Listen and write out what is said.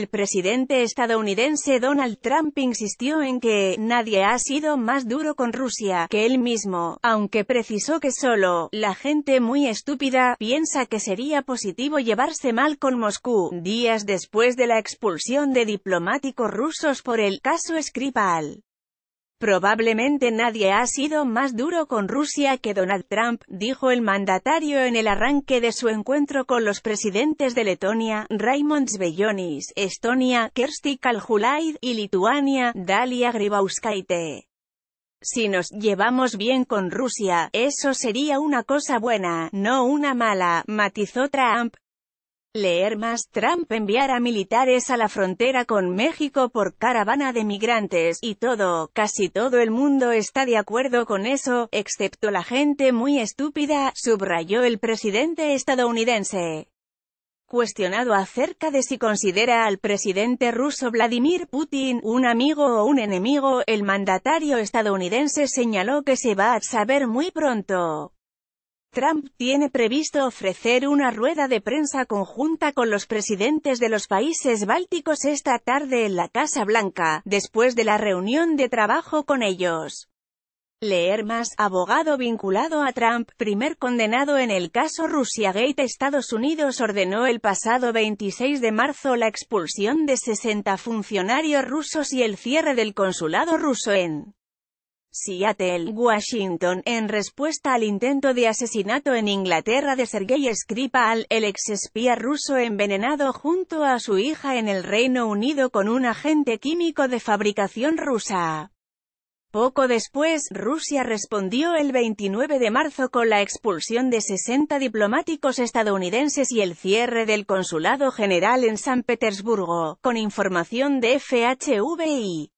El presidente estadounidense Donald Trump insistió en que nadie ha sido más duro con Rusia que él mismo, aunque precisó que solo la gente muy estúpida piensa que sería positivo llevarse mal con Moscú, días después de la expulsión de diplomáticos rusos por el caso Skripal. Probablemente nadie ha sido más duro con Rusia que Donald Trump, dijo el mandatario en el arranque de su encuentro con los presidentes de Letonia, Raymond vellonis, Estonia, Kersti Kaljulaid, y Lituania, Dalia Gribauskaite. Si nos llevamos bien con Rusia, eso sería una cosa buena, no una mala, matizó Trump. Leer más Trump enviará militares a la frontera con México por caravana de migrantes, y todo, casi todo el mundo está de acuerdo con eso, excepto la gente muy estúpida, subrayó el presidente estadounidense. Cuestionado acerca de si considera al presidente ruso Vladimir Putin un amigo o un enemigo, el mandatario estadounidense señaló que se va a saber muy pronto. Trump tiene previsto ofrecer una rueda de prensa conjunta con los presidentes de los países bálticos esta tarde en la Casa Blanca, después de la reunión de trabajo con ellos. Leer más, abogado vinculado a Trump, primer condenado en el caso Russiagate Estados Unidos ordenó el pasado 26 de marzo la expulsión de 60 funcionarios rusos y el cierre del consulado ruso en Seattle, Washington, en respuesta al intento de asesinato en Inglaterra de Sergei Skripal, el exespía ruso envenenado junto a su hija en el Reino Unido con un agente químico de fabricación rusa. Poco después, Rusia respondió el 29 de marzo con la expulsión de 60 diplomáticos estadounidenses y el cierre del Consulado General en San Petersburgo, con información de FHVI.